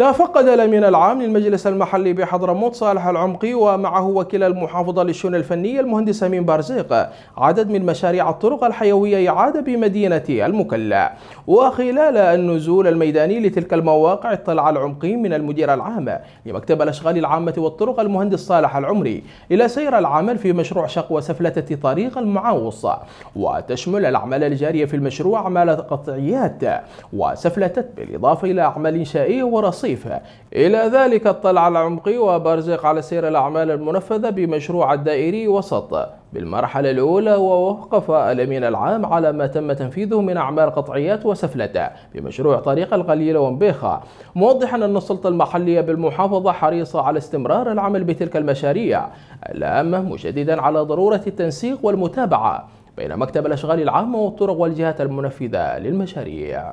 تفقد الأمين العام للمجلس المحلي بحضرموت صالح العمقي ومعه وكيل المحافظة للشؤون الفنية المهندس أمين بارزيق عدد من مشاريع الطرق الحيوية إعادة بمدينة المكلا وخلال النزول الميداني لتلك المواقع اطلع العمقي من المدير العام لمكتب الأشغال العامة والطرق المهندس صالح العمري إلى سير العمل في مشروع شق سفلتة طريق المعاوص وتشمل الأعمال الجارية في المشروع أعمال قطعيات وسفلتة بالإضافة إلى أعمال إنشائية ورصيد الوظيفة إلى ذلك اطلع العمقي وبرزق على سير الأعمال المنفذة بمشروع الدائري وسط بالمرحلة الأولى ووقف الأمين العام على ما تم تنفيذه من أعمال قطعيات وسفلتة بمشروع طريق القليلة ومبيخة موضحا أن السلطة المحلية بالمحافظة حريصة على استمرار العمل بتلك المشاريع الهامة مشددا على ضرورة التنسيق والمتابعة بين مكتب الأشغال العامة والطرق والجهات المنفذة للمشاريع.